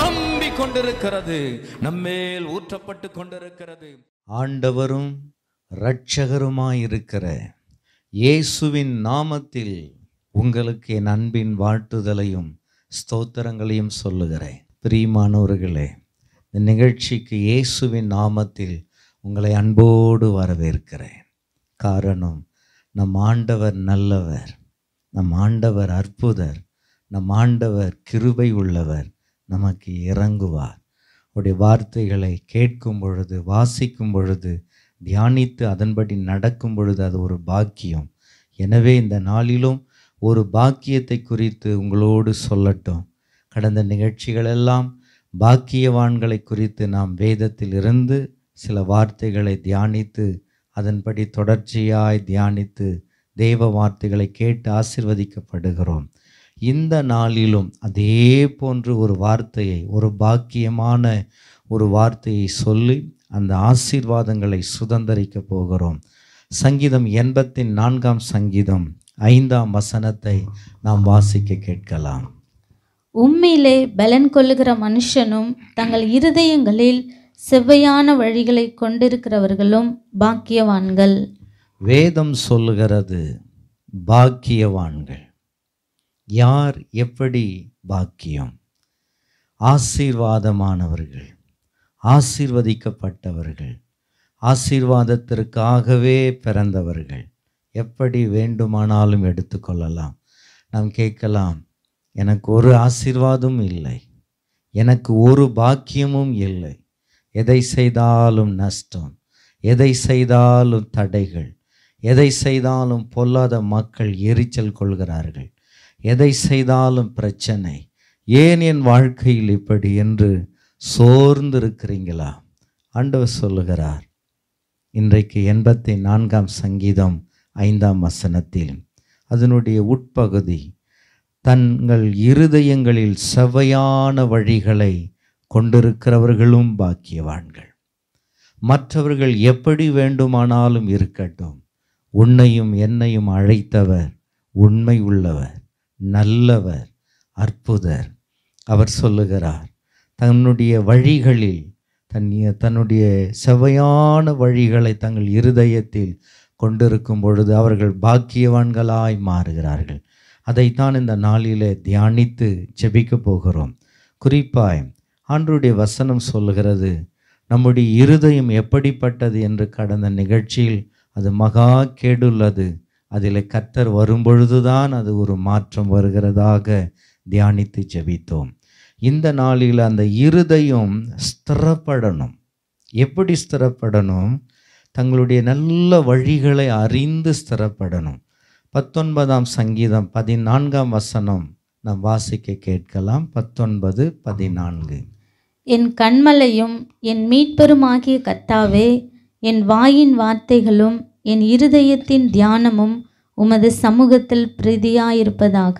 ரம்பி கொண்டிருக்கிறது நம்மேல் ஊற்றப்பட்டு கொண்டிருக்கிறது ஆண்டவரும் இரட்சகருமாயிருக்கிற இயேசுவின் நாமத்தில் உங்களுக்கு என் அன்பின் வாழ்த்துதலையும் ஸ்தோத்திரங்களையும் சொல்லுகிறேன் பிரியமானவர்களே இந்த நிகழ்ச்சிக்கு இயேசுவின் நாமத்தில் உங்களை அன்போடு வரவேற்கிறேன் காரணம் நம் ஆண்டவர் நல்லவர் நம் ஆண்டவர் அற்புதர் நம் ஆண்டவர் கிருபை உள்ளவர் நமக்கு இறங்குவார் அவருடைய வார்த்தைகளை கேட்கும் பொழுது வாசிக்கும் பொழுது தியானித்து அதன்படி நடக்கும் பொழுது அது ஒரு பாக்கியம் எனவே இந்த நாளிலும் ஒரு பாக்கியத்தை குறித்து உங்களோடு சொல்லட்டும் கடந்த நிகழ்ச்சிகளெல்லாம் பாக்கியவான்களை குறித்து நாம் வேதத்தில் இருந்து சில வார்த்தைகளை தியானித்து அதன்படி தொடர்ச்சியாய் தியானித்து தெய்வ வார்த்தைகளை கேட்டு ஆசிர்வதிக்கப்படுகிறோம் இந்த நாளிலும் அதே போன்று ஒரு வார்த்தையை ஒரு பாக்கியமான ஒரு வார்த்தையை சொல்லி அந்த ஆசீர்வாதங்களை சுதந்திரிக்க போகிறோம் சங்கீதம் எண்பத்தி நான்காம் சங்கீதம் ஐந்தாம் வசனத்தை நாம் வாசிக்க கேட்கலாம் உண்மையிலே பலன் கொள்ளுகிற மனுஷனும் தங்கள் இருதயங்களில் செவ்வையான வழிகளை கொண்டிருக்கிறவர்களும் பாக்கியவான்கள் வேதம் சொல்லுகிறது பாக்கியவான்கள் யார் எப்படி பாக்கியம் ஆசீர்வாதமானவர்கள் ஆசீர்வதிக்கப்பட்டவர்கள் ஆசீர்வாதத்திற்காகவே பிறந்தவர்கள் எப்படி வேண்டுமானாலும் எடுத்துக்கொள்ளலாம் நாம் கேட்கலாம் எனக்கு ஒரு ஆசீர்வாதம் இல்லை எனக்கு ஒரு பாக்கியமும் இல்லை எதை செய்தாலும் நஷ்டம் எதை செய்தாலும் தடைகள் எதை செய்தாலும் பொல்லாத மக்கள் எரிச்சல் கொள்கிறார்கள் எதை செய்தாலும் பிரச்சனை ஏன் என் வாழ்க்கையில் இப்படி என்று சோர்ந்து இருக்கிறீங்களா ஆண்டவர் சொல்லுகிறார் இன்றைக்கு எண்பத்தி நான்காம் சங்கீதம் ஐந்தாம் வசனத்தில் அதனுடைய உட்பகுதி தங்கள் இருதயங்களில் செவையான வழிகளை கொண்டிருக்கிறவர்களும் பாக்கியவான்கள் மற்றவர்கள் எப்படி வேண்டுமானாலும் இருக்கட்டும் உன்னையும் என்னையும் அழைத்தவர் உண்மை உள்ளவர் நல்லவர் அற்புதர் அவர் சொல்லுகிறார் தன்னுடைய வழிகளில் தன்னிய தன்னுடைய செவையான வழிகளை தங்கள் இருதயத்தில் கொண்டிருக்கும் பொழுது அவர்கள் பாக்கியவான்களாய் மாறுகிறார்கள் அதைத்தான் இந்த நாளிலே தியானித்து ஜெபிக்க போகிறோம் குறிப்பாய் ஆண்டருடைய வசனம் சொல்கிறது நம்முடைய இருதயம் எப்படிப்பட்டது என்று கடந்த நிகழ்ச்சியில் அது மகா கேடுள்ளது அதில் கர்த்தர் வரும்பொழுதுதான் அது ஒரு மாற்றம் வருகிறதாக தியானித்து ஜெபித்தோம் இந்த நாளில் அந்த இருதையும் ஸ்திரப்படணும் எப்படி ஸ்திரப்படணும் தங்களுடைய நல்ல வழிகளை அறிந்து ஸ்திரப்படணும் பத்தொன்பதாம் சங்கீதம் பதினான்காம் வசனம் நாம் வாசிக்க கேட்கலாம் பத்தொன்பது பதினான்கு என் கண்மலையும் என் மீட்பெருமாகிய கத்தாவே என் வாயின் வார்த்தைகளும் என் இருதயத்தின் தியானமும் உமது சமூகத்தில் பிரீதியாயிருப்பதாக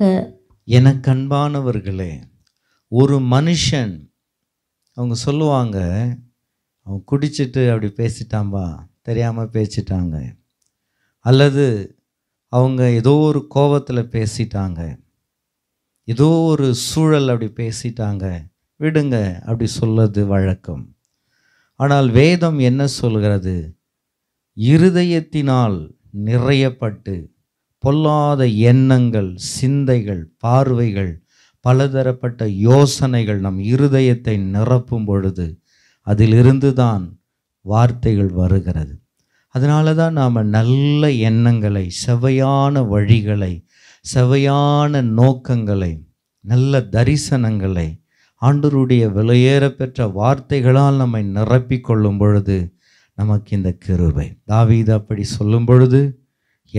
எனக்கு அன்பானவர்களே ஒரு மனுஷன் அவங்க சொல்லுவாங்க அவன் குடிச்சிட்டு அப்படி பேசிட்டாம்பா தெரியாமல் பேசிட்டாங்க அல்லது அவங்க ஏதோ ஒரு கோபத்தில் பேசிட்டாங்க ஏதோ ஒரு சூழல் அப்படி பேசிட்டாங்க விடுங்க அப்படி சொல்லது வழக்கம் ஆனால் வேதம் என்ன சொல்கிறது இருதயத்தினால் நிறையப்பட்டு பொல்லாத எண்ணங்கள் சிந்தைகள் பார்வைகள் பலதரப்பட்ட யோசனைகள் நம் இருதயத்தை நிரப்பும் பொழுது அதிலிருந்து தான் வார்த்தைகள் வருகிறது அதனால தான் நாம் நல்ல எண்ணங்களை செவையான வழிகளை செவையான நோக்கங்களை நல்ல தரிசனங்களை ஆண்டருடைய விலையேறப்பெற்ற வார்த்தைகளால் நம்மை நிரப்பிக்கொள்ளும் பொழுது நமக்கு இந்த கிருபை தாவீது அப்படி சொல்லும் பொழுது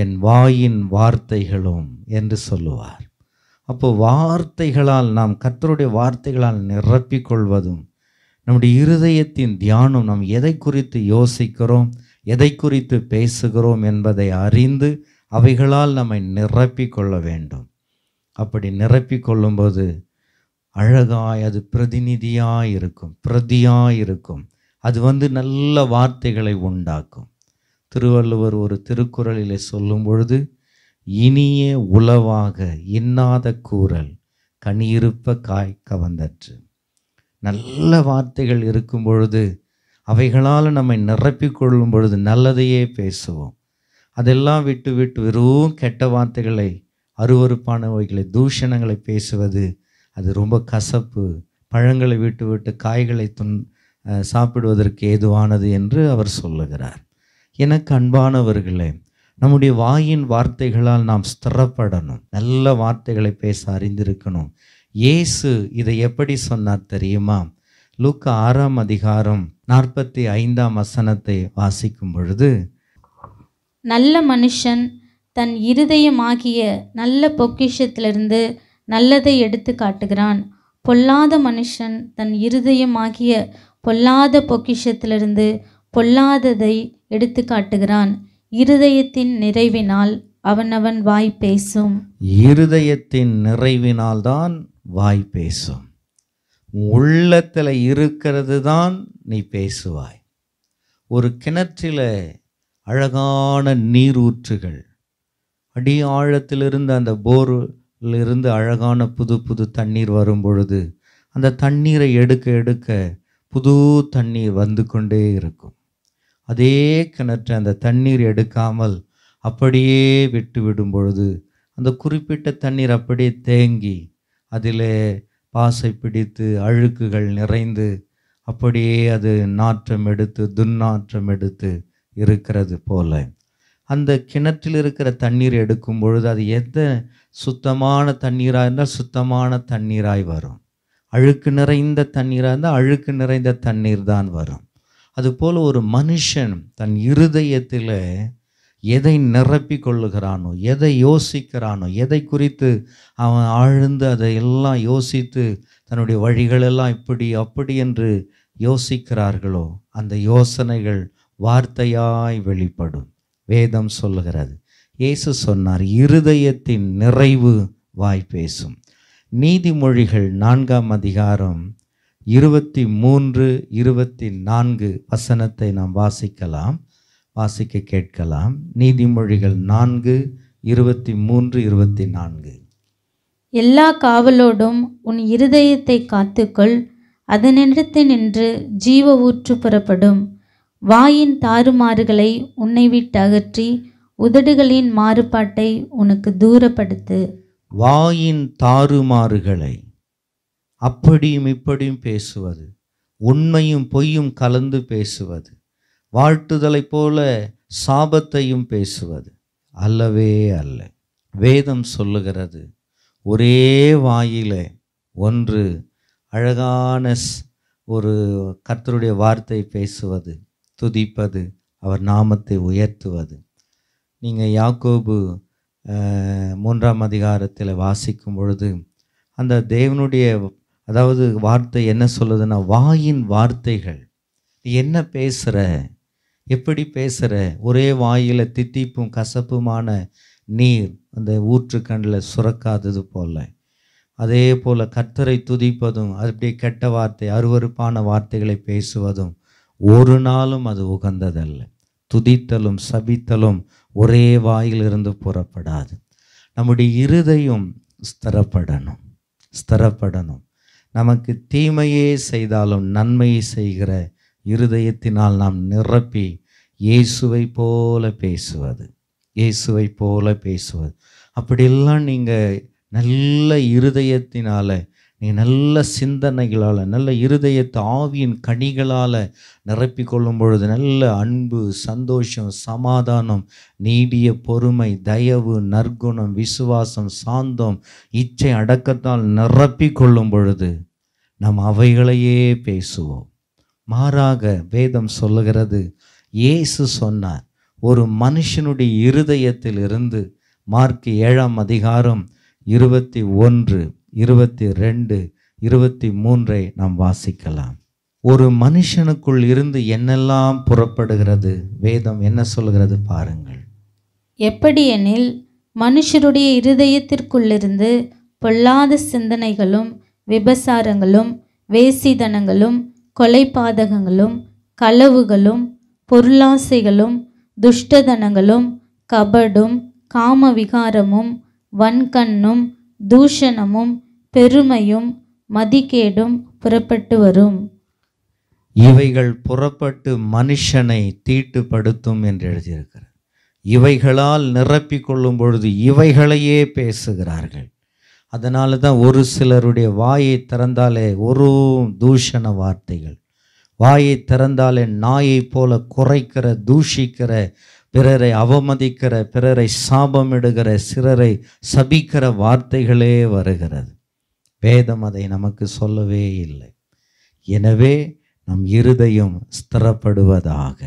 என் வாயின் வார்த்தைகளும் என்று சொல்லுவார் அப்போ வார்த்தைகளால் நாம் கர்த்தருடைய வார்த்தைகளால் நிரப்பிக்கொள்வதும் நம்முடைய இருதயத்தின் தியானம் நாம் எதை குறித்து யோசிக்கிறோம் எதை குறித்து பேசுகிறோம் என்பதை அறிந்து அவைகளால் நம்மை நிரப்பிக்கொள்ள வேண்டும் அப்படி நிரப்பிக்கொள்ளும்போது அழகாய் அது பிரதிநிதியாக இருக்கும் பிரதியாக இருக்கும் அது வந்து நல்ல வார்த்தைகளை உண்டாக்கும் திருவள்ளுவர் ஒரு திருக்குறளில் சொல்லும் பொழுது இனிய உளவாக இன்னாத கூறல் கனியிருப்ப காய் கவந்தற்று நல்ல வார்த்தைகள் இருக்கும் பொழுது அவைகளால் நம்மை நிரப்பிக்கொள்ளும் பொழுது நல்லதையே பேசுவோம் அதெல்லாம் விட்டு விட்டு வெறும் கெட்ட வார்த்தைகளை அருவறுப்பானவைகளை தூஷணங்களை பேசுவது அது ரொம்ப கசப்பு பழங்களை விட்டு விட்டு காய்களை துன் சாப்பிடுவதற்கு ஏதுவானது என்று அவர் சொல்லுகிறார் எனக்கு அன்பானவர்களே நம்முடைய வாயின் வார்த்தைகளால் நாம் ஸ்திரப்படணும் நல்ல வார்த்தைகளை பேச அறிந்திருக்கணும் இயேசு இதை எப்படி சொன்னார் தெரியுமா லூக்க ஆறாம் அதிகாரம் நாற்பத்தி ஐந்தாம் வசனத்தை வாசிக்கும் பொழுது நல்ல மனுஷன் தன் இருதயமாகிய நல்ல பொக்கிஷத்திலிருந்து நல்லதை எடுத்து காட்டுகிறான் பொல்லாத மனுஷன் தன் இருதயமாகிய பொல்லாத பொக்கிஷத்திலிருந்து பொல்லாததை எடுத்து காட்டுகிறான் இருதயத்தின் நிறைவினால் அவனவன் வாய் பேசும் இருதயத்தின் நிறைவினால் தான் வாய் பேசும் உள்ளத்தில் இருக்கிறது தான் நீ பேசுவாய் ஒரு கிணற்றில் அழகான நீரூற்றுகள் அடி ஆழத்திலிருந்து அந்த போரிலிருந்து அழகான புது புது தண்ணீர் வரும் பொழுது அந்த தண்ணீரை எடுக்க எடுக்க புது தண்ணீர் வந்து கொண்டே இருக்கும் அதே கிணற்று அந்த தண்ணீர் எடுக்காமல் அப்படியே விட்டு விடும் பொழுது அந்த குறிப்பிட்ட தண்ணீர் அப்படியே தேங்கி அதில் பாசை பிடித்து அழுக்குகள் நிறைந்து அப்படியே அது நாற்றம் எடுத்து துர்நாற்றம் எடுத்து இருக்கிறது போல அந்த கிணற்றில் இருக்கிற தண்ணீர் எடுக்கும் பொழுது அது எந்த சுத்தமான தண்ணீராக இருந்தால் சுத்தமான தண்ணீராய் வரும் அழுக்கு நிறைந்த தண்ணீராக இருந்தால் அழுக்கு நிறைந்த தண்ணீர் தான் வரும் அதுபோல் ஒரு மனுஷன் தன் இருதயத்தில் எதை நிரப்பி கொள்ளுகிறானோ எதை யோசிக்கிறானோ எதை குறித்து அவன் ஆழ்ந்து அதை எல்லாம் யோசித்து தன்னுடைய வழிகளெல்லாம் இப்படி அப்படி என்று யோசிக்கிறார்களோ அந்த யோசனைகள் வார்த்தையாய் வெளிப்படும் வேதம் சொல்லுகிறது இயேசு சொன்னார் இருதயத்தின் நிறைவு வாய் பேசும் நீதிமொழிகள் நான்காம் அதிகாரம் இருபத்தி மூன்று இருபத்தி நான்கு வசனத்தை நாம் வாசிக்கலாம் வாசிக்க கேட்கலாம் நீதிமொழிகள் நான்கு இருபத்தி மூன்று இருபத்தி நான்கு எல்லா காவலோடும் உன் இருதயத்தை காத்துக்கொள் அதனிடத்து நின்று ஜீவ ஊற்று புறப்படும் வாயின் தாறுமாறுகளை உன்னை விட்டு அகற்றி உதடுகளின் மாறுபாட்டை உனக்கு தூரப்படுத்து வாயின் தாறுமாறுகளை அப்படியும் இப்படியும் பேசுவது உண்மையும் பொய்யும் கலந்து பேசுவது வாழ்த்துதலை போல சாபத்தையும் பேசுவது அல்லவே அல்ல வேதம் சொல்லுகிறது ஒரே வாயில ஒன்று அழகான ஒரு கர்த்தருடைய வார்த்தை பேசுவது துதிப்பது அவர் நாமத்தை உயர்த்துவது நீங்கள் யாக்கோபு மூன்றாம் அதிகாரத்தில் வாசிக்கும் பொழுது அந்த தேவனுடைய அதாவது வார்த்தை என்ன சொல்லுதுன்னா வாயின் வார்த்தைகள் நீ என்ன பேசுகிற எப்படி பேசுகிற ஒரே வாயில் தித்திப்பும் கசப்புமான நீர் அந்த ஊற்றுக்கண்ணில் சுரக்காதது போல் அதே போல் கர்த்தரை துதிப்பதும் அப்படி கெட்ட வார்த்தை அருவறுப்பான வார்த்தைகளை பேசுவதும் ஒரு நாளும் அது உகந்ததல்ல துதித்தலும் சபித்தலும் ஒரே வாயிலிருந்து புறப்படாது நம்முடைய இருதயம் ஸ்திரப்படணும் ஸ்திரப்படணும் நமக்கு தீமையே செய்தாலும் நன்மையை செய்கிற இருதயத்தினால் நாம் நிரப்பி இயேசுவை போல பேசுவது இயேசுவை போல பேசுவது அப்படியெல்லாம் நீங்கள் நல்ல இருதயத்தினால் நீங்கள் நல்ல சிந்தனைகளால் நல்ல இருதயத்தை ஆவியின் கனிகளால் நிரப்பி கொள்ளும் பொழுது நல்ல அன்பு சந்தோஷம் சமாதானம் நீடிய பொறுமை தயவு நற்குணம் விசுவாசம் சாந்தம் இச்சை அடக்கத்தால் நிரப்பி கொள்ளும் பொழுது நாம் அவைகளையே பேசுவோம் மாறாக வேதம் சொல்லுகிறது இயேசு சொன்னார் ஒரு மனுஷனுடைய இருதயத்திலிருந்து மார்க் ஏழாம் அதிகாரம் இருபத்தி ஒன்று இருபத்தி ரெண்டு இருபத்தி மூன்றை நாம் வாசிக்கலாம் ஒரு மனுஷனுக்குள் இருந்து என்னெல்லாம் புறப்படுகிறது வேதம் என்ன சொல்கிறது பாருங்கள் எப்படி எனில் மனுஷருடைய இருதயத்திற்குள்ளிருந்து பொல்லாத சிந்தனைகளும் விபசாரங்களும் வேசிதனங்களும் கொலைபாதகங்களும் களவுகளும் பொருளாசைகளும் துஷ்டதனங்களும் கபடும் காம விகாரமும் வன்கண்ணும் தூஷணமும் பெருமையும் மதிக்கேடும் புறப்பட்டு வரும் இவைகள் புறப்பட்டு மனுஷனை தீட்டுப்படுத்தும் என்று எழுதியிருக்கிறார் இவைகளால் நிரப்பி கொள்ளும் பொழுது இவைகளையே பேசுகிறார்கள் அதனால தான் ஒரு சிலருடைய வாயை திறந்தாலே ஒரு தூஷண வார்த்தைகள் வாயை திறந்தாலே நாயை போல குறைக்கிற தூஷிக்கிற பிறரை அவமதிக்கிற பிறரை சாபமிடுகிற சிறரை சபிக்கிற வார்த்தைகளே வருகிறது வேதம் அதை நமக்கு சொல்லவே இல்லை எனவே நம் இருதயம் ஸ்திரப்படுவதாக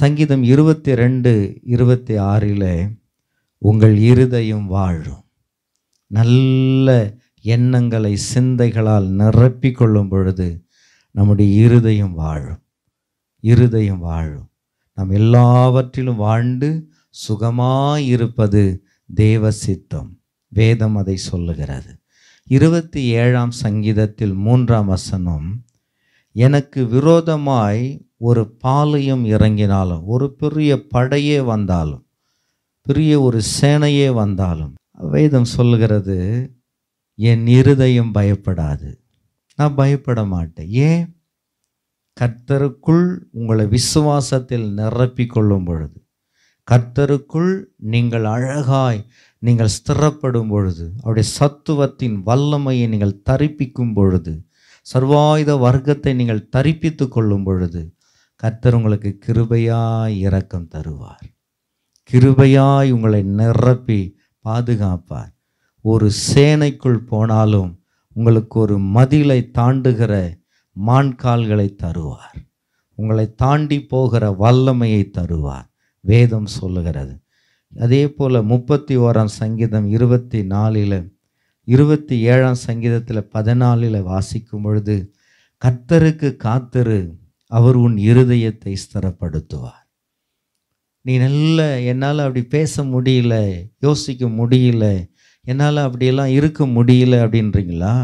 சங்கீதம் இருபத்தி ரெண்டு இருபத்தி ஆறில் உங்கள் இருதயம் வாழும் நல்ல எண்ணங்களை சிந்தைகளால் நிரப்பி கொள்ளும் பொழுது நம்முடைய இருதயம் வாழும் இருதயம் வாழும் நம் எல்லாவற்றிலும் வாழ்ந்து சுகமாயிருப்பது தேவ சித்தம் வேதம் அதை சொல்லுகிறது இருபத்தி ஏழாம் சங்கீதத்தில் மூன்றாம் வசனம் எனக்கு விரோதமாய் ஒரு பாலையும் இறங்கினாலும் ஒரு பெரிய படையே வந்தாலும் பெரிய ஒரு சேனையே வந்தாலும் வேதம் சொல்கிறது என் இருதயம் பயப்படாது நான் பயப்பட மாட்டேன் ஏன் கர்த்தருக்குள் உங்களை விசுவாசத்தில் நிரப்பி கொள்ளும் பொழுது கர்த்தருக்குள் நீங்கள் அழகாய் நீங்கள் ஸ்திரப்படும் பொழுது அவருடைய சத்துவத்தின் வல்லமையை நீங்கள் தரிப்பிக்கும் பொழுது சர்வாயுத வர்க்கத்தை நீங்கள் தரிப்பித்து கொள்ளும் பொழுது கர்த்தர் உங்களுக்கு கிருபையாய் இரக்கம் தருவார் கிருபையாய் உங்களை நிரப்பி பாதுகாப்பார் ஒரு சேனைக்குள் போனாலும் உங்களுக்கு ஒரு மதிலை தாண்டுகிற மான்கால்களை தருவார் உங்களை தாண்டி போகிற வல்லமையை தருவார் வேதம் சொல்லுகிறது அதே போல் முப்பத்தி ஓராம் சங்கீதம் இருபத்தி நாலில் இருபத்தி ஏழாம் சங்கீதத்தில் பதினாலில் வாசிக்கும் பொழுது கத்தருக்கு காத்தரு அவர் உன் இருதயத்தை ஸ்திரப்படுத்துவார் நீ நல்ல என்னால் அப்படி பேச முடியல யோசிக்க முடியல என்னால் அப்படியெல்லாம் இருக்க முடியல அப்படின்றீங்களா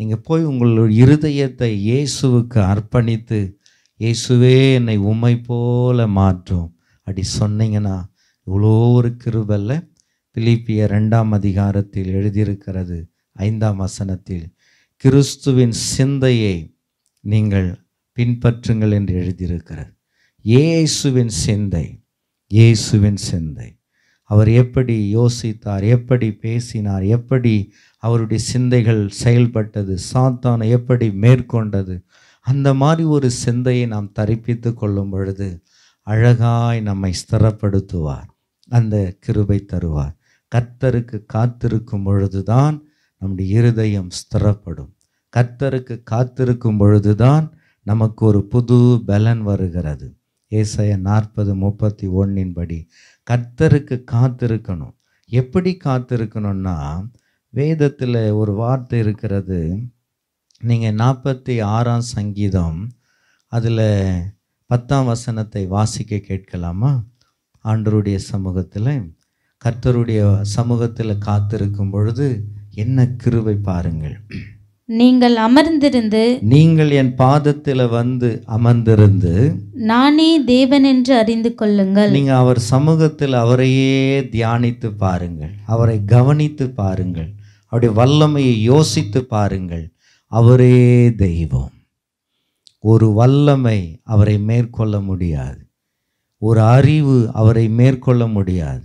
நீங்கள் போய் உங்களோட இருதயத்தை இயேசுவுக்கு அர்ப்பணித்து இயேசுவே என்னை உம்மை போல மாற்றும் அப்படி சொன்னீங்கன்னா இவ்வளோ ஒரு கிருபல்ல பிலிப்பிய ரெண்டாம் அதிகாரத்தில் எழுதியிருக்கிறது ஐந்தாம் வசனத்தில் கிறிஸ்துவின் சிந்தையை நீங்கள் பின்பற்றுங்கள் என்று எழுதியிருக்கிறது இயேசுவின் சிந்தை இயேசுவின் சிந்தை அவர் எப்படி யோசித்தார் எப்படி பேசினார் எப்படி அவருடைய சிந்தைகள் செயல்பட்டது சாத்தானை எப்படி மேற்கொண்டது அந்த மாதிரி ஒரு சிந்தையை நாம் தரிப்பித்து கொள்ளும் பொழுது அழகாய் நம்மை ஸ்திரப்படுத்துவார் அந்த கிருபை தருவார் கர்த்தருக்கு காத்திருக்கும் பொழுதுதான் நம்முடைய இருதயம் ஸ்திரப்படும் கர்த்தருக்கு காத்திருக்கும் பொழுதுதான் நமக்கு ஒரு புது பலன் வருகிறது ஏசைய நாற்பது முப்பத்தி ஒன்றின்படி கர்த்தருக்கு காத்திருக்கணும் எப்படி காத்திருக்கணும்னா வேதத்தில் ஒரு வார்த்தை இருக்கிறது நீங்கள் நாற்பத்தி ஆறாம் சங்கீதம் அதில் பத்தாம் வசனத்தை வாசிக்க கேட்கலாமா ஆண்டருடைய சமூகத்தில் கர்த்தருடைய சமூகத்தில் காத்திருக்கும் பொழுது என்ன கிருவை பாருங்கள் நீங்கள் அமர்ந்திருந்து நீங்கள் என் பாதத்தில் வந்து அமர்ந்திருந்து நானே தேவன் என்று அறிந்து கொள்ளுங்கள் நீங்கள் அவர் சமூகத்தில் அவரையே தியானித்து பாருங்கள் அவரை கவனித்து பாருங்கள் அவருடைய வல்லமையை யோசித்து பாருங்கள் அவரே தெய்வம் ஒரு வல்லமை அவரை மேற்கொள்ள முடியாது ஒரு அறிவு அவரை மேற்கொள்ள முடியாது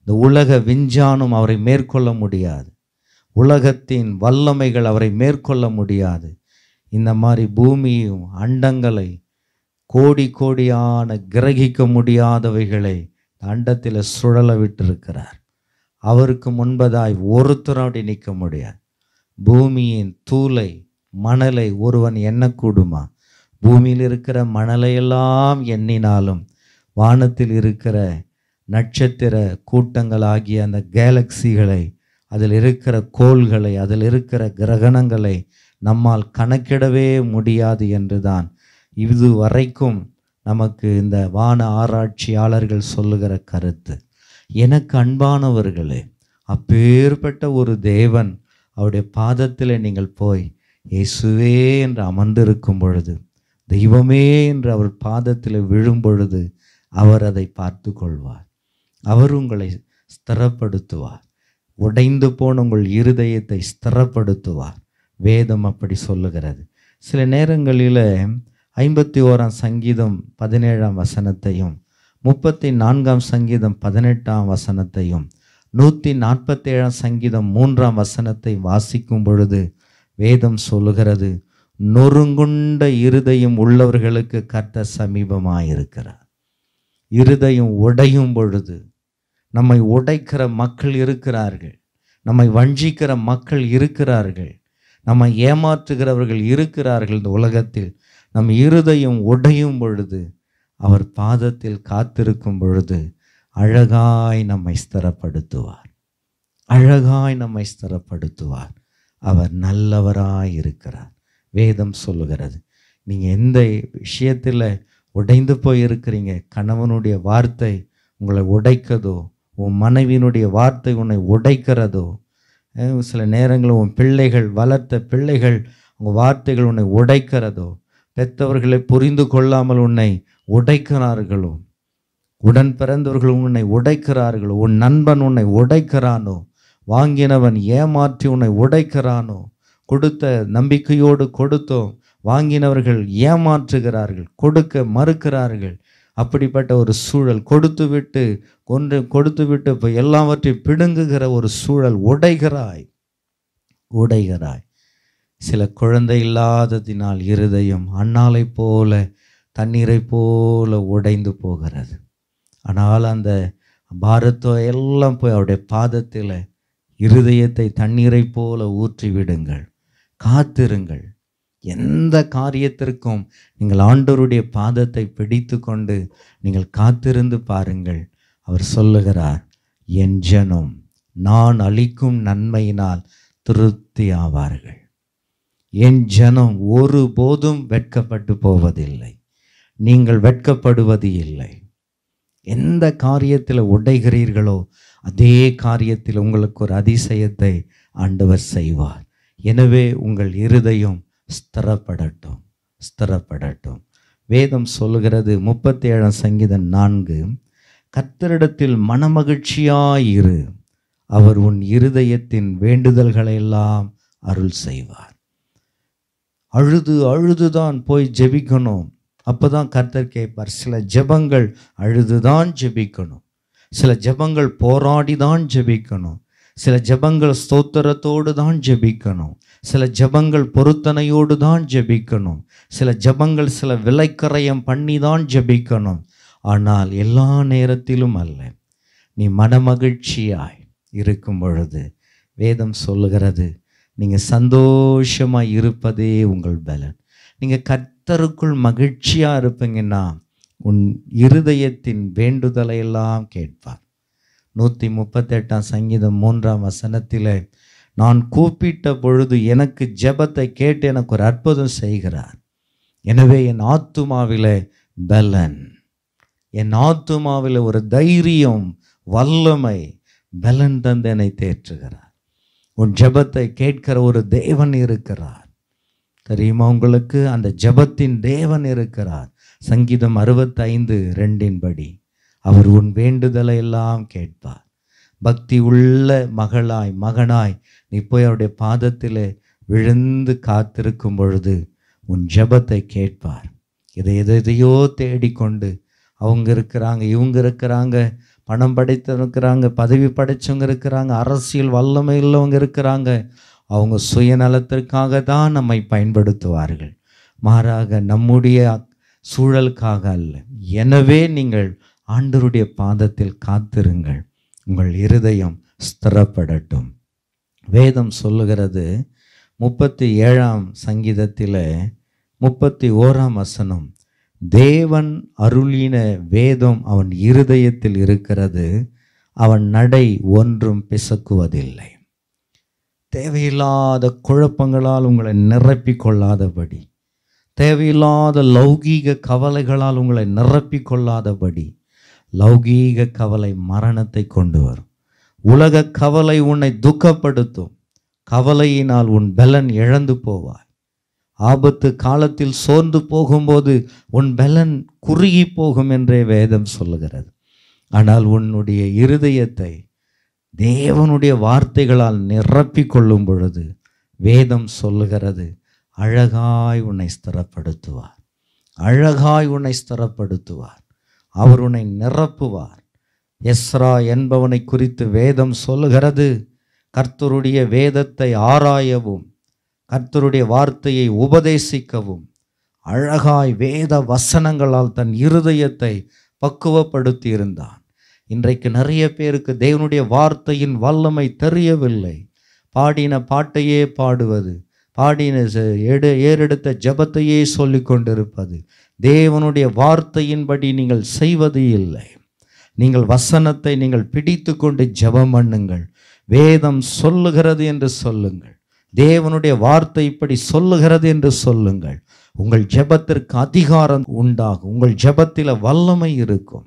இந்த உலக விஞ்ஞானம் அவரை மேற்கொள்ள முடியாது உலகத்தின் வல்லமைகள் அவரை மேற்கொள்ள முடியாது இந்த மாதிரி பூமியும் அண்டங்களை கோடி கோடியான கிரகிக்க முடியாதவைகளை அண்டத்தில் சுழல விட்டிருக்கிறார் அவருக்கு முன்பதாய் ஒருத்தர் அப்படி நிற்க முடியாது பூமியின் தூளை மணலை ஒருவன் எண்ணக்கூடுமா பூமியில் இருக்கிற மணலையெல்லாம் எண்ணினாலும் வானத்தில் இருக்கிற நட்சத்திர கூட்டங்கள் ஆகிய அந்த கேலக்சிகளை அதில் இருக்கிற கோள்களை அதில் இருக்கிற கிரகணங்களை நம்மால் கணக்கிடவே முடியாது என்றுதான் இது வரைக்கும் நமக்கு இந்த வான ஆராய்ச்சியாளர்கள் சொல்லுகிற கருத்து எனக்கு அன்பானவர்களே அப்பேற்பட்ட ஒரு தேவன் அவருடைய பாதத்தில் நீங்கள் போய் இயேசுவே என்று அமர்ந்திருக்கும் பொழுது தெய்வமே என்று அவர் பாதத்தில் விழும் பொழுது அவர் அதை பார்த்து கொள்வார் அவர் உங்களை ஸ்திரப்படுத்துவார் உடைந்து போன உங்கள் இருதயத்தை ஸ்திரப்படுத்துவார் வேதம் அப்படி சொல்லுகிறது சில நேரங்களில் ஐம்பத்தி ஓராம் சங்கீதம் பதினேழாம் வசனத்தையும் முப்பத்தி நான்காம் சங்கீதம் பதினெட்டாம் வசனத்தையும் நூற்றி நாற்பத்தேழாம் சங்கீதம் மூன்றாம் வசனத்தை வாசிக்கும் பொழுது வேதம் சொல்லுகிறது நொறுங்குண்ட இருதயம் உள்ளவர்களுக்கு கர்த்த சமீபமாயிருக்கிறார் இருதயம் உடையும் பொழுது நம்மை உடைக்கிற மக்கள் இருக்கிறார்கள் நம்மை வஞ்சிக்கிற மக்கள் இருக்கிறார்கள் நம்மை ஏமாற்றுகிறவர்கள் இருக்கிறார்கள் இந்த உலகத்தில் நம் இருதயம் உடையும் பொழுது அவர் பாதத்தில் காத்திருக்கும் பொழுது அழகாய் நம்மை ஸ்திரப்படுத்துவார் அழகாய் நம்மை ஸ்திரப்படுத்துவார் அவர் நல்லவராய் இருக்கிறார் வேதம் சொல்லுகிறது நீங்கள் எந்த விஷயத்தில் உடைந்து போய் இருக்கிறீங்க கணவனுடைய வார்த்தை உங்களை உடைக்கதோ உன் மனைவியினுடைய வார்த்தை உன்னை உடைக்கிறதோ சில நேரங்களில் உன் பிள்ளைகள் வளர்த்த பிள்ளைகள் உங்கள் வார்த்தைகள் உன்னை உடைக்கிறதோ பெற்றவர்களை புரிந்து கொள்ளாமல் உன்னை உடைக்கிறார்களோ உடன் பிறந்தவர்கள் உன்னை உடைக்கிறார்களோ உன் நண்பன் உன்னை உடைக்கிறானோ வாங்கினவன் ஏமாற்றி உன்னை உடைக்கிறானோ கொடுத்த நம்பிக்கையோடு கொடுத்தோம் வாங்கினவர்கள் ஏமாற்றுகிறார்கள் கொடுக்க மறுக்கிறார்கள் அப்படிப்பட்ட ஒரு சூழல் கொடுத்து விட்டு கொன்று கொடுத்து விட்டு இப்போ எல்லாவற்றையும் பிடுங்குகிற ஒரு சூழல் உடைகிறாய் உடைகிறாய் சில குழந்தை இல்லாததினால் இருதயம் அண்ணாலை போல தண்ணீரை போல உடைந்து போகிறது ஆனால் அந்த பாரத்தோ எல்லாம் போய் அவருடைய பாதத்தில் இருதயத்தை தண்ணீரை போல ஊற்றி விடுங்கள் காத்திருங்கள் எந்த காரியத்திற்கும் நீங்கள் ஆண்டோருடைய பாதத்தை பிடித்து கொண்டு நீங்கள் காத்திருந்து பாருங்கள் அவர் சொல்லுகிறார் என் ஜனம் நான் அளிக்கும் நன்மையினால் திருப்தி ஆவார்கள் என் ஜனம் ஒருபோதும் வெட்கப்பட்டு போவதில்லை நீங்கள் வெட்கப்படுவது இல்லை எந்த காரியத்தில் உடைகிறீர்களோ அதே காரியத்தில் உங்களுக்கு ஒரு அதிசயத்தை ஆண்டவர் செய்வார் எனவே உங்கள் இருதயம் ஸ்திரப்படட்டும் ஸ்திரப்படட்டும் வேதம் சொல்கிறது முப்பத்தி ஏழாம் சங்கீதம் நான்கு கத்தரிடத்தில் மனமகிழ்ச்சியாயிரு அவர் உன் இருதயத்தின் வேண்டுதல்களை எல்லாம் அருள் செய்வார் அழுது அழுதுதான் போய் ஜெபிக்கணும் அப்போதான் கர்த்தர் கேட்பார் சில ஜெபங்கள் அழுதுதான் ஜெபிக்கணும் சில ஜெபங்கள் போராடி தான் ஜெபிக்கணும் சில ஜெபங்கள் ஸ்தோத்திரத்தோடு தான் ஜெபிக்கணும் சில ஜபங்கள் பொருத்தனையோடு தான் ஜபிக்கணும் சில ஜபங்கள் சில விலைக்கரையம் பண்ணி தான் ஜபிக்கணும் ஆனால் எல்லா நேரத்திலும் அல்ல நீ மனமகிழ்ச்சியாய் இருக்கும் பொழுது வேதம் சொல்லுகிறது நீங்கள் சந்தோஷமாக இருப்பதே உங்கள் பலன் நீங்கள் கர்த்தருக்குள் மகிழ்ச்சியாக இருப்பீங்கன்னா உன் இருதயத்தின் வேண்டுதலையெல்லாம் கேட்பார் நூற்றி முப்பத்தெட்டாம் சங்கீதம் மூன்றாம் வசனத்தில் நான் கூப்பிட்ட பொழுது எனக்கு ஜெபத்தை கேட்டு எனக்கு ஒரு அற்புதம் செய்கிறார் எனவே என் ஆத்துமாவில் பலன் என் ஆத்துமாவில் ஒரு தைரியம் வல்லமை பலன் தந்தனை தேற்றுகிறார் உன் ஜபத்தை கேட்கிற ஒரு தேவன் இருக்கிறார் தெரியுமா உங்களுக்கு அந்த ஜபத்தின் தேவன் இருக்கிறார் சங்கீதம் அறுபத்தைந்து ரெண்டின்படி அவர் உன் வேண்டுதலை எல்லாம் கேட்பார் பக்தி உள்ள மகளாய் மகனாய் நீ போய் அவருடைய பாதத்தில் விழுந்து காத்திருக்கும் பொழுது உன் ஜபத்தை கேட்பார் இதை எதை எதையோ தேடிக்கொண்டு அவங்க இருக்கிறாங்க இவங்க இருக்கிறாங்க பணம் படைத்தவங்க இருக்கிறாங்க பதவி படைத்தவங்க இருக்கிறாங்க அரசியல் வல்லமை உள்ளவங்க இருக்கிறாங்க அவங்க சுயநலத்திற்காக தான் நம்மை பயன்படுத்துவார்கள் மாறாக நம்முடைய சூழலுக்காக அல்ல எனவே நீங்கள் ஆண்டருடைய பாதத்தில் காத்திருங்கள் உங்கள் இருதயம் ஸ்திரப்படட்டும் வேதம் சொல்லுகிறது முப்பத்தி ஏழாம் சங்கீதத்தில் முப்பத்தி ஓராம் வசனம் தேவன் அருளின வேதம் அவன் இருதயத்தில் இருக்கிறது அவன் நடை ஒன்றும் பிசக்குவதில்லை தேவையில்லாத குழப்பங்களால் உங்களை நிரப்பி கொள்ளாதபடி தேவையில்லாத லௌகீக கவலைகளால் உங்களை நிரப்பி கொள்ளாதபடி லௌகீக கவலை மரணத்தை கொண்டு வரும் உலக கவலை உன்னை துக்கப்படுத்தும் கவலையினால் உன் பலன் இழந்து போவாய் ஆபத்து காலத்தில் சோர்ந்து போகும்போது உன் பலன் குறுகி போகும் என்றே வேதம் சொல்லுகிறது ஆனால் உன்னுடைய இருதயத்தை தேவனுடைய வார்த்தைகளால் நிரப்பி கொள்ளும் பொழுது வேதம் சொல்லுகிறது அழகாய் உன்னை ஸ்திரப்படுத்துவார் அழகாய் உன்னை ஸ்திரப்படுத்துவார் அவர் உன்னை நிரப்புவார் எஸ்ரா என்பவனை குறித்து வேதம் சொல்லுகிறது கர்த்தருடைய வேதத்தை ஆராயவும் கர்த்தருடைய வார்த்தையை உபதேசிக்கவும் அழகாய் வேத வசனங்களால் தன் இருதயத்தை பக்குவப்படுத்தி இருந்தான் இன்றைக்கு நிறைய பேருக்கு தேவனுடைய வார்த்தையின் வல்லமை தெரியவில்லை பாடின பாட்டையே பாடுவது பாடின எடு ஏறெடுத்த ஜபத்தையே சொல்லி கொண்டிருப்பது தேவனுடைய வார்த்தையின்படி நீங்கள் செய்வது இல்லை நீங்கள் வசனத்தை நீங்கள் பிடித்து கொண்டு ஜபம் பண்ணுங்கள் வேதம் சொல்லுகிறது என்று சொல்லுங்கள் தேவனுடைய வார்த்தை இப்படி சொல்லுகிறது என்று சொல்லுங்கள் உங்கள் ஜபத்திற்கு அதிகாரம் உண்டாகும் உங்கள் ஜபத்தில் வல்லமை இருக்கும்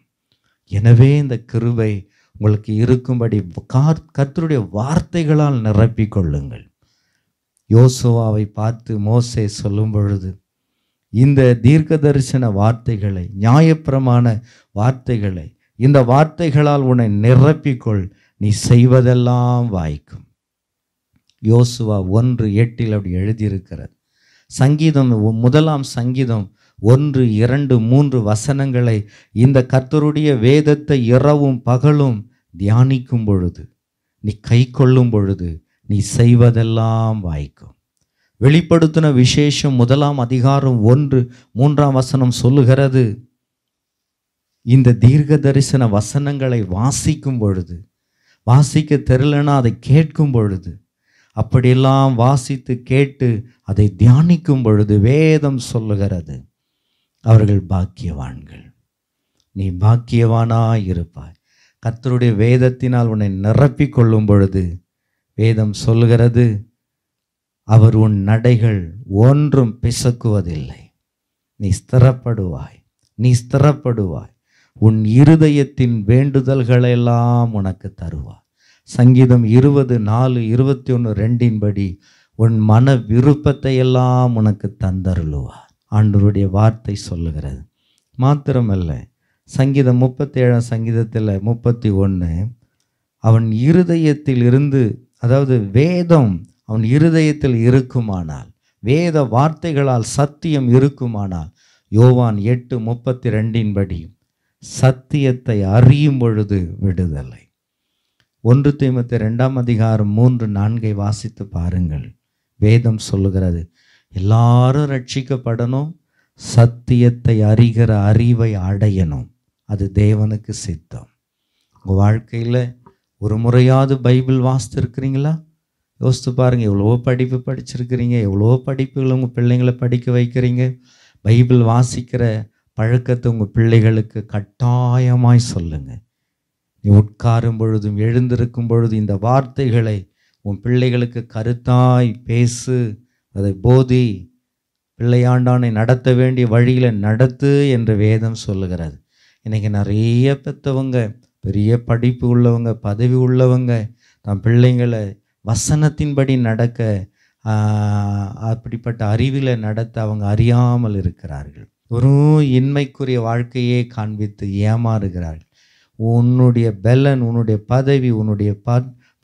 எனவே இந்த கிருவை உங்களுக்கு இருக்கும்படி கார்த் கர்த்தருடைய வார்த்தைகளால் நிரப்பிக்கொள்ளுங்கள் யோசுவாவை பார்த்து மோசே சொல்லும் பொழுது இந்த தீர்க்க தரிசன வார்த்தைகளை நியாயப்பிரமான வார்த்தைகளை இந்த வார்த்தைகளால் உன்னை நிரப்பிக்கொள் நீ செய்வதெல்லாம் வாய்க்கும் யோசுவா ஒன்று எட்டில் அப்படி எழுதியிருக்கிறது சங்கீதம் முதலாம் சங்கீதம் ஒன்று இரண்டு மூன்று வசனங்களை இந்த கர்த்தருடைய வேதத்தை இரவும் பகலும் தியானிக்கும் பொழுது நீ கை கொள்ளும் பொழுது நீ செய்வதெல்லாம் வாய்க்கும் வெளிப்படுத்தின விசேஷம் முதலாம் அதிகாரம் ஒன்று மூன்றாம் வசனம் சொல்லுகிறது இந்த தீர்க்க தரிசன வசனங்களை வாசிக்கும் பொழுது வாசிக்க தெரிலனா அதை கேட்கும் பொழுது அப்படியெல்லாம் வாசித்து கேட்டு அதை தியானிக்கும் பொழுது வேதம் சொல்லுகிறது அவர்கள் பாக்கியவான்கள் நீ பாக்கியவானா இருப்பாய் கத்தருடைய வேதத்தினால் உன்னை நிரப்பிக் கொள்ளும் பொழுது வேதம் சொல்கிறது அவர் உன் நடைகள் ஒன்றும் பிசக்குவதில்லை நீ ஸ்திரப்படுவாய் நீ ஸ்திரப்படுவாய் உன் இருதயத்தின் வேண்டுதல்களெல்லாம் உனக்கு தருவார் சங்கீதம் இருபது நாலு இருபத்தி ஒன்று ரெண்டின்படி உன் மன விருப்பத்தை எல்லாம் உனக்கு தந்தருளுவார் ஆண்டவருடைய வார்த்தை சொல்லுகிறது மாத்திரமல்ல சங்கீதம் முப்பத்தி ஏழாம் சங்கீதத்தில் முப்பத்தி ஒன்று அவன் இருதயத்தில் இருந்து அதாவது வேதம் அவன் இருதயத்தில் இருக்குமானால் வேத வார்த்தைகளால் சத்தியம் இருக்குமானால் யோவான் எட்டு முப்பத்தி ரெண்டின்படி சத்தியத்தை அறியும் பொழுது விடுதலை ஒன்று தீமத்தி ரெண்டாம் அதிகாரம் மூன்று நான்கை வாசித்து பாருங்கள் வேதம் சொல்லுகிறது எல்லாரும் ரட்சிக்கப்படணும் சத்தியத்தை அறிகிற அறிவை அடையணும் அது தேவனுக்கு சித்தம் உங்கள் வாழ்க்கையில் ஒரு முறையாவது பைபிள் வாசித்திருக்கிறீங்களா யோசித்து பாருங்கள் எவ்வளோ படிப்பு படிச்சிருக்கிறீங்க எவ்வளோ படிப்புகள் உங்கள் பிள்ளைங்களை படிக்க வைக்கிறீங்க பைபிள் வாசிக்கிற பழக்கத்தை உங்கள் பிள்ளைகளுக்கு கட்டாயமாய் சொல்லுங்கள் நீ உட்காரும் பொழுதும் எழுந்திருக்கும் பொழுது இந்த வார்த்தைகளை உன் பிள்ளைகளுக்கு கருத்தாய் பேசு அதை போதி பிள்ளையாண்டானை நடத்த வேண்டிய வழியில் நடத்து என்று வேதம் சொல்லுகிறது இன்றைக்கி நிறைய பெற்றவங்க பெரிய படிப்பு உள்ளவங்க பதவி உள்ளவங்க தம் பிள்ளைங்களை வசனத்தின்படி நடக்க அப்படிப்பட்ட அறிவில் நடத்த அவங்க அறியாமல் இருக்கிறார்கள் வெறும் இன்மைக்குரிய வாழ்க்கையே காண்பித்து ஏமாறுகிறார்கள் உன்னுடைய பெலன் உன்னுடைய பதவி உன்னுடைய ப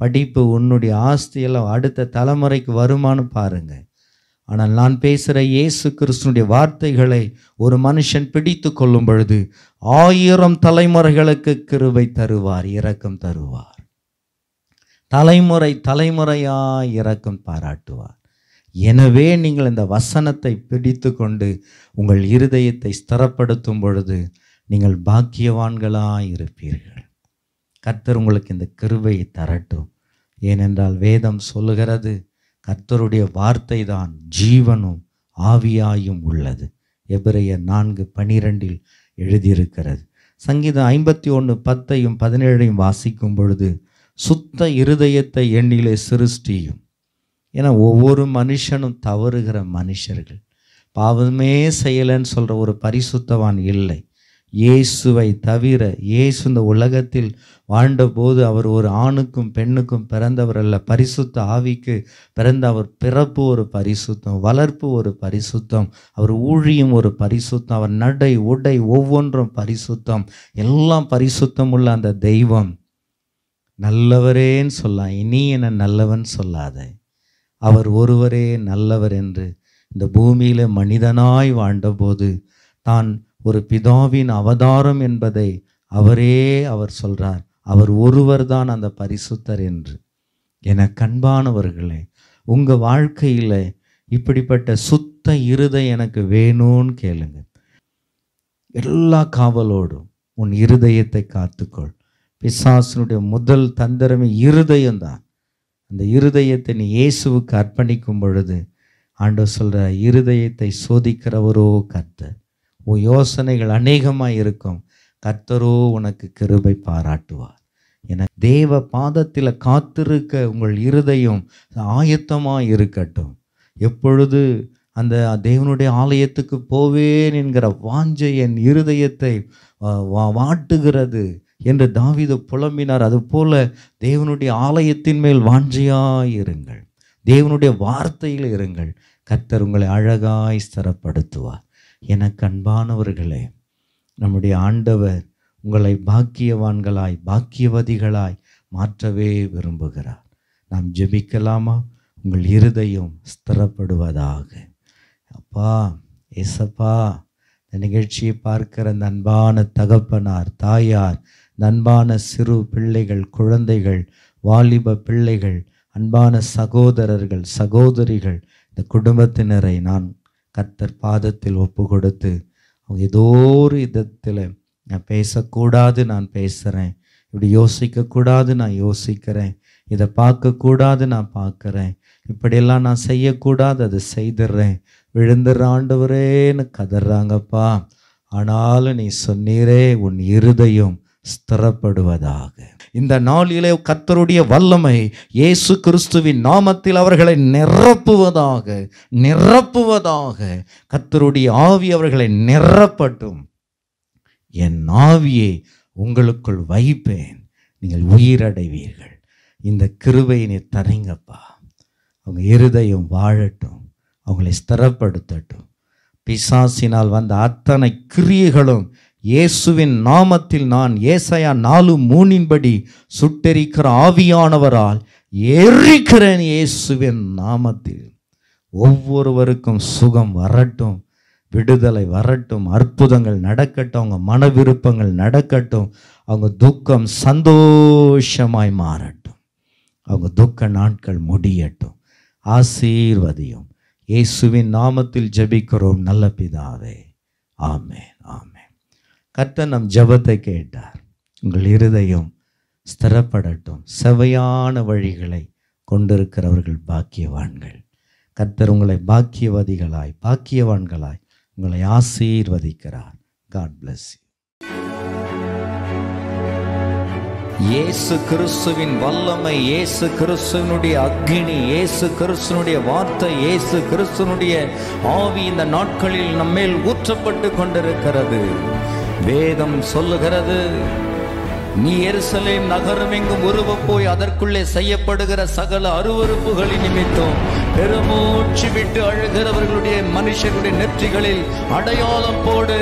படிப்பு உன்னுடைய ஆஸ்தியெல்லாம் அடுத்த தலைமுறைக்கு வருமானு பாருங்கள் ஆனால் நான் பேசுகிற இயேசு கிறிஸ்துனுடைய வார்த்தைகளை ஒரு மனுஷன் பிடித்து கொள்ளும் பொழுது ஆயிரம் தலைமுறைகளுக்கு கிருபை தருவார் இரக்கம் தருவார் தலைமுறை தலைமுறையா இரக்கம் பாராட்டுவார் எனவே நீங்கள் இந்த வசனத்தை பிடித்து கொண்டு உங்கள் இருதயத்தை ஸ்திரப்படுத்தும் பொழுது நீங்கள் பாக்கியவான்களாக இருப்பீர்கள் கர்த்தர் உங்களுக்கு இந்த கிருபையை தரட்டும் ஏனென்றால் வேதம் சொல்லுகிறது கர்த்தருடைய வார்த்தை தான் ஜீவனும் ஆவியாயும் உள்ளது எபிரைய நான்கு பனிரெண்டில் எழுதியிருக்கிறது சங்கீதம் ஐம்பத்தி ஒன்று பத்தையும் பதினேழையும் வாசிக்கும் பொழுது சுத்த இருதயத்தை எண்ணிலே சிருஷ்டியும் என ஒவ்வொரு மனுஷனும் தவறுகிற மனுஷர்கள் பாவமே செய்யலைன்னு சொல்கிற ஒரு பரிசுத்தவான் இல்லை இயேசுவை தவிர இயேசு இந்த உலகத்தில் வாழ்ந்தபோது அவர் ஒரு ஆணுக்கும் பெண்ணுக்கும் பிறந்தவர் அல்ல பரிசுத்த ஆவிக்கு பிறந்த அவர் பிறப்பு ஒரு பரிசுத்தம் வளர்ப்பு ஒரு பரிசுத்தம் அவர் ஊழியம் ஒரு பரிசுத்தம் அவர் நடை உடை ஒவ்வொன்றும் பரிசுத்தம் எல்லாம் பரிசுத்தம் உள்ள அந்த தெய்வம் நல்லவரேன்னு சொல்ல இனி என நல்லவன் சொல்லாத அவர் ஒருவரே நல்லவர் என்று இந்த பூமியில் மனிதனாய் வாழ்ந்தபோது தான் ஒரு பிதாவின் அவதாரம் என்பதை அவரே அவர் சொல்றார் அவர் ஒருவர் தான் அந்த பரிசுத்தர் என்று என கண்பானவர்களே உங்கள் வாழ்க்கையில் இப்படிப்பட்ட சுத்த இருதை எனக்கு வேணும்னு கேளுங்க எல்லா காவலோடும் உன் இருதயத்தை காத்துக்கொள் பிசாசனுடைய முதல் தந்திரமே இருதயம்தான் அந்த இருதயத்தை நீ இயேசுவுக்கு அர்ப்பணிக்கும் பொழுது ஆண்டவர் சொல்கிற இருதயத்தை சோதிக்கிறவரோ கர்த்தர் உன் யோசனைகள் அநேகமாக இருக்கும் கர்த்தரோ உனக்கு கிருபை பாராட்டுவார் என தேவ பாதத்தில் காத்திருக்க உங்கள் இருதயம் ஆயத்தமாக இருக்கட்டும் எப்பொழுது அந்த தேவனுடைய ஆலயத்துக்கு போவேன் என்கிற வாஞ்சை என் இருதயத்தை வாட்டுகிறது என்று தாவித புலம்பினார் அதுபோல தேவனுடைய ஆலயத்தின் மேல் இருங்கள் தேவனுடைய வார்த்தையில் இருங்கள் கர்த்தர் உங்களை அழகாய் ஸ்தரப்படுத்துவார் எனக்கு அன்பானவர்களே நம்முடைய ஆண்டவர் உங்களை பாக்கியவான்களாய் பாக்கியவதிகளாய் மாற்றவே விரும்புகிறார் நாம் ஜெபிக்கலாமா உங்கள் இருதயம் ஸ்திரப்படுவதாக அப்பா எசப்பா இந்த நிகழ்ச்சியை பார்க்கிற அந்த அன்பான தகப்பனார் தாயார் அன்பான சிறு பிள்ளைகள் குழந்தைகள் வாலிப பிள்ளைகள் அன்பான சகோதரர்கள் சகோதரிகள் இந்த குடும்பத்தினரை நான் கத்தர் பாதத்தில் ஒப்பு கொடுத்து அவங்க ஏதோ ஒரு விதத்தில் நான் பேசக்கூடாது நான் பேசுகிறேன் இப்படி யோசிக்கக்கூடாது நான் யோசிக்கிறேன் இதை பார்க்கக்கூடாது நான் பார்க்குறேன் இப்படியெல்லாம் நான் செய்யக்கூடாது அதை செய்திடுறேன் விழுந்துற ஆண்டவரேன்னு கதறாங்கப்பா ஆனாலும் நீ சொன்னீரே உன் இருதயம் ஸ்திரப்படுவதாக இந்த நாளிலே கத்தருடைய வல்லமை இயேசு கிறிஸ்துவின் நாமத்தில் அவர்களை நிரப்புவதாக நிரப்புவதாக கத்தருடைய ஆவி அவர்களை நிரப்பட்டும் என் ஆவியை உங்களுக்குள் வைப்பேன் நீங்கள் உயிரடைவீர்கள் இந்த நீ தரீங்கப்பா அவங்க இருதயம் வாழட்டும் அவங்களை ஸ்திரப்படுத்தட்டும் பிசாசினால் வந்த அத்தனை கிரியைகளும் இயேசுவின் நாமத்தில் நான் ஏசையா நாலு மூணின்படி சுட்டெரிக்கிற ஆவியானவரால் எரிக்கிறேன் இயேசுவின் நாமத்தில் ஒவ்வொருவருக்கும் சுகம் வரட்டும் விடுதலை வரட்டும் அற்புதங்கள் நடக்கட்டும் அவங்க மன விருப்பங்கள் நடக்கட்டும் அவங்க துக்கம் சந்தோஷமாய் மாறட்டும் அவங்க துக்க நாட்கள் முடியட்டும் ஆசீர்வதியும் இயேசுவின் நாமத்தில் ஜபிக்கிறோம் நல்ல பிதாவே ஆமே கர்த்தர் நம் ஜபத்தை கேட்டார் உங்கள் இருதயம் ஸ்திரப்படட்டும் செவையான வழிகளை கொண்டிருக்கிறவர்கள் பாக்கியவான்கள் கர்த்தர் உங்களை பாக்கியவாதிகளாய் பாக்கியவான்களாய் உங்களை ஆசீர்வதிக்கிறார் காட் பிளஸ் இயேசு கிறிஸ்துவின் வல்லமை இயேசு கிறிஸ்துவனுடைய அக்னி இயேசு கிறிஸ்துவனுடைய வார்த்தை இயேசு கிறிஸ்துவனுடைய ஆவி இந்த நாட்களில் நம்மேல் ஊற்றப்பட்டு கொண்டிருக்கிறது வேதம் சொல்லுகிறது நீ எருசலேம் நகரம் எங்கும் உருவ போய் அதற்குள்ளே செய்யப்படுகிற சகல அருவறுப்புகளின் நிமித்தம் பெருமூச்சு விட்டு அழுகிறவர்களுடைய மனுஷர்களுடைய நெற்றிகளில் அடையாளம் போடு